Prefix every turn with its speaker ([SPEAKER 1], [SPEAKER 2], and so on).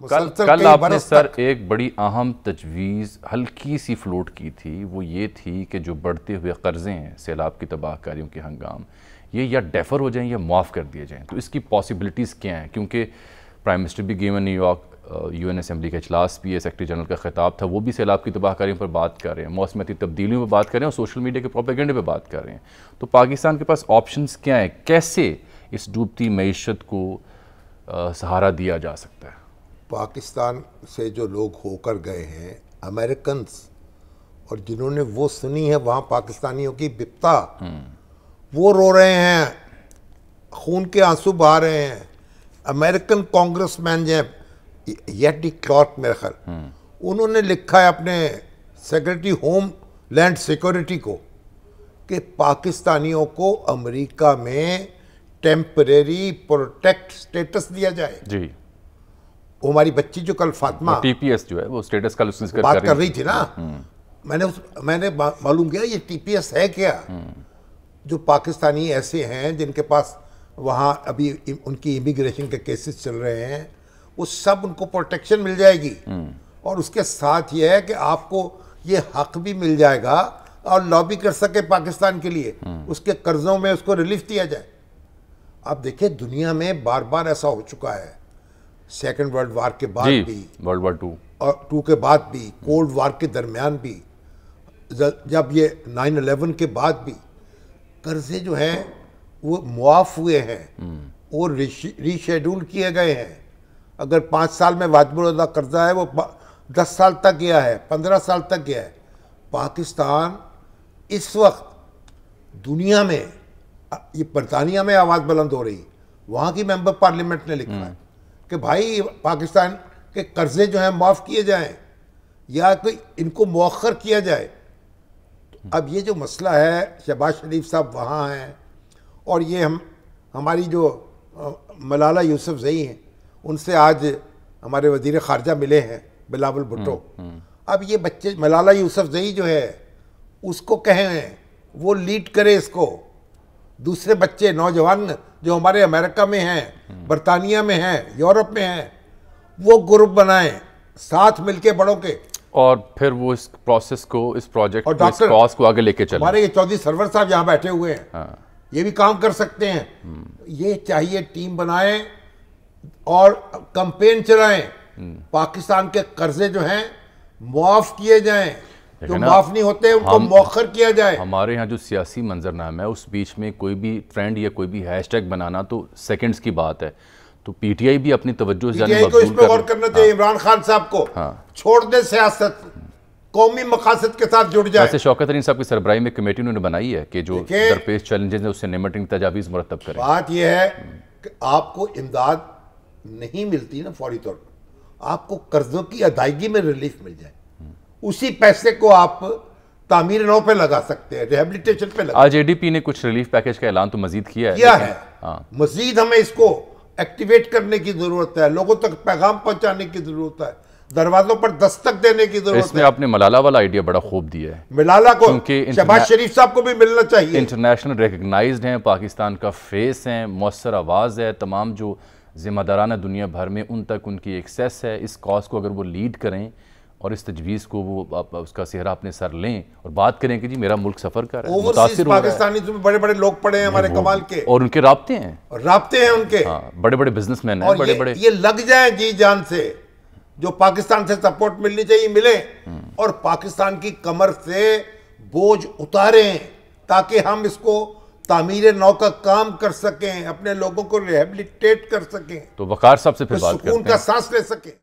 [SPEAKER 1] तो कल कल आपने सर एक बड़ी अहम तजवीज़ हल्की सी फ्लोट की थी वो ये थी कि जो बढ़ते हुए कर्ज़े हैं सैलाब की तबाहकारियों के हंगाम ये या डेफर हो जाएं या माफ़ कर दिए जाएं तो इसकी पॉसिबिलिटीज़ क्या हैं क्योंकि प्राइम मिनिस्टर भी गेवन न्यूयॉर्क यू एन असम्बली का अजलास भी है सेक्रेटरी जनरल का खिताब था वो भी सैलाब की तबाहकारियों पर बात कर रहे हैं मौसमती तब्दीलियों पर बात कर रहे हैं और सोशल मीडिया के प्रोपेगेंडे पर बात कर रहे हैं तो पाकिस्तान के पास ऑप्शन क्या है कैसे इस डूबती मीशत को सहारा दिया जा सकता है
[SPEAKER 2] पाकिस्तान से जो लोग होकर गए हैं अमेरिकन्स और जिन्होंने वो सुनी है वहाँ पाकिस्तानियों की बिपता
[SPEAKER 1] हम्म।
[SPEAKER 2] वो रो रहे हैं खून के आंसू बहा रहे हैं अमेरिकन कांग्रेस मैन जो है क्लॉर्क मेरे ख्याल हम्म। उन्होंने लिखा है अपने सेक्रेटरी होम लैंड सिक्योरिटी को कि पाकिस्तानियों को अमेरिका में टेम्परेरी प्रोटेक्ट स्टेटस दिया जाए जी वो हमारी बच्ची जो कल फातमा
[SPEAKER 1] टीपीएस जो है वो स्टेटस कल बात कर, कर रही थी ना हम्म।
[SPEAKER 2] मैंने उस मैंने मालूम किया ये टीपीएस है क्या हम्म। जो पाकिस्तानी ऐसे हैं जिनके पास वहाँ अभी उनकी इमिग्रेशन के केसेस चल रहे हैं वो सब उनको प्रोटेक्शन मिल जाएगी हम्म। और उसके साथ ये है कि आपको ये हक भी मिल जाएगा और लॉबी कर सके पाकिस्तान के लिए उसके कर्जों में उसको रिलीफ दिया जाए आप देखिए दुनिया में बार बार ऐसा हो चुका है सेकेंड वर्ल्ड वार के बाद भी वर्ल्ड वार टू और टू के बाद भी कोल्ड वार के दरमियान भी जब ये नाइन अलेवन के बाद भी कर्जे जो हैं वो मुआफ़ हुए हैं वो हम्म। रीशेड्यूल किए गए हैं अगर पाँच साल में वाजबुलदा कर्जा है वो दस साल तक गया है पंद्रह साल तक गया है पाकिस्तान इस वक्त दुनिया में ये बरतानिया में आवाज़ बुलंद हो रही वहाँ की मेंबर पार्लियामेंट ने लिखा हम्म। है कि भाई पाकिस्तान के कर्जे जो हैं माफ़ किए जाएं या कोई इनको मौखर किया जाए तो अब ये जो मसला है शहबाज शरीफ साहब वहाँ हैं और ये हम हमारी जो मलाला यूसुफ जई हैं उनसे आज हमारे वजीर खारजा मिले हैं बिलावल भुट्टो हम्म, हम्म। अब ये बच्चे मलाला यूसुफ जई जो है उसको कहें वो लीड करे इसको दूसरे बच्चे नौजवान जो हमारे अमेरिका में हैं बरतानिया में हैं यूरोप में हैं वो ग्रुप बनाएं साथ मिलके बड़ों के
[SPEAKER 1] और फिर वो इस प्रोसेस को इस प्रोजेक्ट और को, कॉज को आगे लेके चले हमारे ये
[SPEAKER 2] चौधरी सरवर साहब यहाँ बैठे हुए हैं हाँ। ये भी काम कर सकते हैं ये चाहिए टीम बनाए और कंपेन चलाएं हम्म। पाकिस्तान के कर्जे जो हैं मुआफ किए जाएं जो माफ नहीं होते उनको मौखर
[SPEAKER 1] किया जाए हमारे यहाँ जो सियासी मंजरनामा है उस बीच में कोई भी ट्रेंड या कोई भी हैशटैग बनाना तो सेकंड्स की बात है तो पीटीआई भी अपनी तवज्जो गौर करना चाहिए
[SPEAKER 2] हाँ। इमरान खान साहब को हाँ। छोड़ दे सियासत कौमी मकासद के साथ जुड़ जाए
[SPEAKER 1] शौकत अरीन साहब की सरबराही में कमेटी उन्होंने बनाई है कि जो दरपेश चैलेंजेस है उससे निमटने की तजावीज मुरतब करें
[SPEAKER 2] बात यह है कि आपको इमदाद नहीं मिलती ना फौरी तौर पर आपको कर्जों की अदायगी में रिलीफ मिल जाए उसी पैसे को आप तामीर नौ पे लगा सकते हैं रिहेबिलिटेशन पे लगा
[SPEAKER 1] आज एडीपी ने कुछ रिलीफ पैकेज का ऐलान तो मजीद किया है किया है हाँ।
[SPEAKER 2] मजीद हमें इसको एक्टिवेट करने की जरूरत है लोगों तक पैगाम पहुंचाने की जरूरत है दरवाजों पर दस्तक देने की जरूरत इसमें
[SPEAKER 1] आपने मलाला वाला आइडिया बड़ा खूब दिया है मलाला को शहबाज शरीफ साहब को भी मिलना चाहिए इंटरनेशनल रिकग्नाइज हैं पाकिस्तान का फेस है मौसर आवाज़ है तमाम जो जिम्मेदाराना दुनिया भर में उन तक उनकी एक्सेस है इस कॉज को अगर वो लीड करें और इस तजवीज़ को वो उसका सेहरा अपने सर लें और बात करें कि जी मेरा मुल्क सफ़र कर रहा है पाकिस्तानी
[SPEAKER 2] जो बड़े बड़े लोग पड़े हैं हमारे कमाल के और
[SPEAKER 1] उनके रबते हैं रबते हैं उनके हाँ, बड़े बड़े बिजनेस मैन हैं बड़े बड़े
[SPEAKER 2] ये लग जाए जी जान से जो पाकिस्तान से सपोर्ट मिलनी चाहिए मिले हम्म। और पाकिस्तान की कमर से बोझ उतारें ताकि हम इसको तामीर नौ का काम कर सकें अपने लोगों को रिहेबिलिटेट कर सकें
[SPEAKER 1] तो वकार साहब से फिर बात सुकून का
[SPEAKER 2] सांस ले सकें